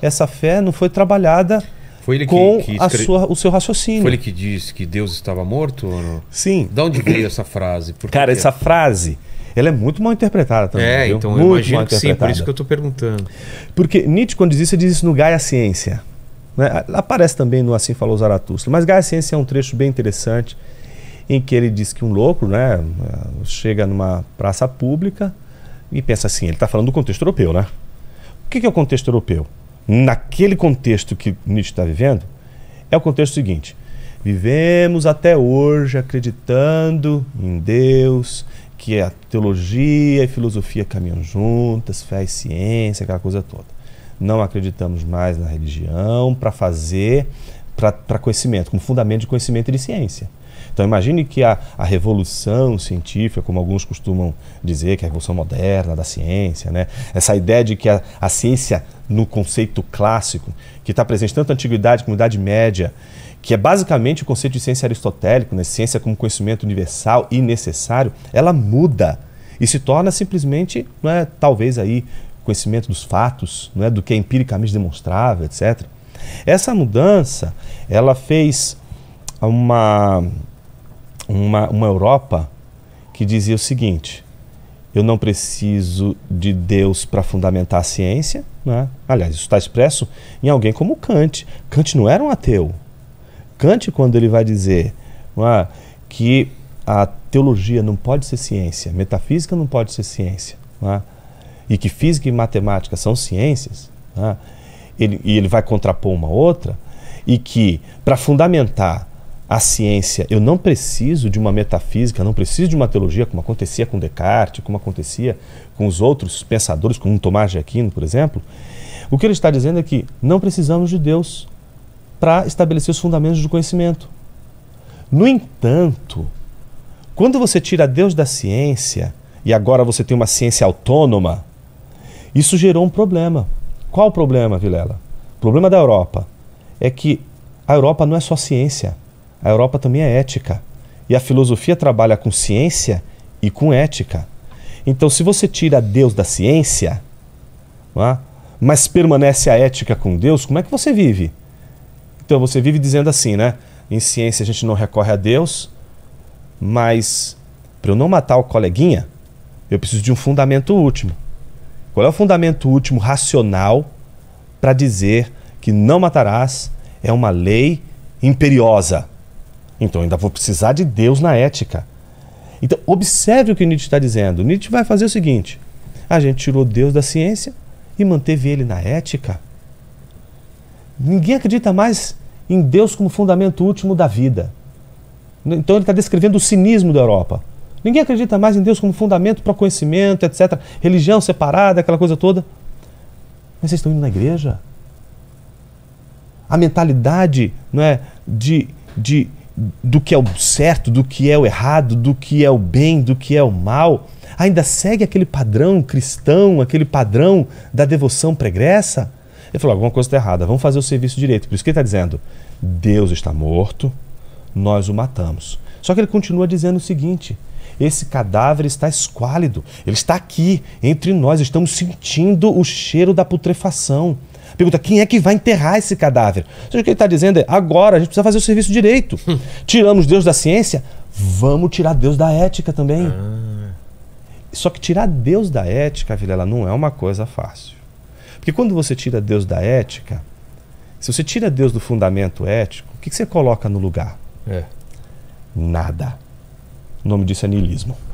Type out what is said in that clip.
essa fé não foi trabalhada foi com que, que escre... sua, o seu raciocínio. Foi ele que disse que Deus estava morto? Sim. De onde veio essa frase? Por Cara, essa frase ela é muito mal interpretada também. É, viu? então muito eu imagino que sim, por isso que eu estou perguntando. Porque Nietzsche, quando diz isso, ele diz isso no Gaia Ciência. Né? Aparece também no Assim Falou Zaratustra. Mas Gaia Ciência é um trecho bem interessante em que ele diz que um louco né, chega numa praça pública e pensa assim, ele está falando do contexto europeu, né? O que é o contexto europeu? naquele contexto que Nietzsche está vivendo, é o contexto seguinte: vivemos até hoje acreditando em Deus, que a teologia e filosofia caminham juntas, fé e ciência, aquela coisa toda. Não acreditamos mais na religião para fazer, para conhecimento, como fundamento de conhecimento e de ciência. Então imagine que a, a revolução científica, como alguns costumam dizer, que é a revolução moderna da ciência, né? essa ideia de que a, a ciência, no conceito clássico, que está presente tanto na Antiguidade como na Idade Média, que é basicamente o conceito de ciência aristotélico, né? ciência como conhecimento universal e necessário, ela muda e se torna simplesmente, não é, talvez aí, conhecimento dos fatos, não é, do que é empiricamente demonstrável, etc. Essa mudança, ela fez uma, uma, uma Europa que dizia o seguinte: eu não preciso de Deus para fundamentar a ciência. Né? Aliás, isso está expresso em alguém como Kant. Kant não era um ateu. Kant, quando ele vai dizer é, que a teologia não pode ser ciência, metafísica não pode ser ciência, é, e que física e matemática são ciências, é, ele, e ele vai contrapor uma outra, e que para fundamentar a ciência. Eu não preciso de uma metafísica, não preciso de uma teologia, como acontecia com Descartes, como acontecia com os outros pensadores, como Tomás de Aquino, por exemplo. O que ele está dizendo é que não precisamos de Deus para estabelecer os fundamentos do conhecimento. No entanto, quando você tira Deus da ciência e agora você tem uma ciência autônoma, isso gerou um problema. Qual o problema, Vilela? O problema da Europa é que a Europa não é só ciência. A Europa também é ética. E a filosofia trabalha com ciência e com ética. Então, se você tira Deus da ciência, é? mas permanece a ética com Deus, como é que você vive? Então, você vive dizendo assim, né? Em ciência a gente não recorre a Deus, mas para eu não matar o coleguinha, eu preciso de um fundamento último. Qual é o fundamento último racional para dizer que não matarás é uma lei imperiosa? Então ainda vou precisar de Deus na ética. Então observe o que Nietzsche está dizendo. Nietzsche vai fazer o seguinte: a gente tirou Deus da ciência e manteve ele na ética. Ninguém acredita mais em Deus como fundamento último da vida. Então ele está descrevendo o cinismo da Europa. Ninguém acredita mais em Deus como fundamento para o conhecimento, etc. Religião separada, aquela coisa toda. Mas vocês estão indo na igreja? A mentalidade não é, de, de do que é o certo, do que é o errado, do que é o bem, do que é o mal, ainda segue aquele padrão cristão, aquele padrão da devoção pregressa? Ele falou: alguma coisa está errada, vamos fazer o serviço direito. Por isso que ele está dizendo: Deus está morto, nós o matamos. Só que ele continua dizendo o seguinte: esse cadáver está esquálido, ele está aqui entre nós, estamos sentindo o cheiro da putrefação. Pergunta: quem é que vai enterrar esse cadáver? Ou seja, o que ele está dizendo é: agora a gente precisa fazer o serviço direito. Hum. Tiramos Deus da ciência, vamos tirar Deus da ética também. Ah. Só que tirar Deus da ética, Vilela, não é uma coisa fácil. Porque quando você tira Deus da ética, se você tira Deus do fundamento ético, o que, que você coloca no lugar? É. Nada. O nome disso é niilismo.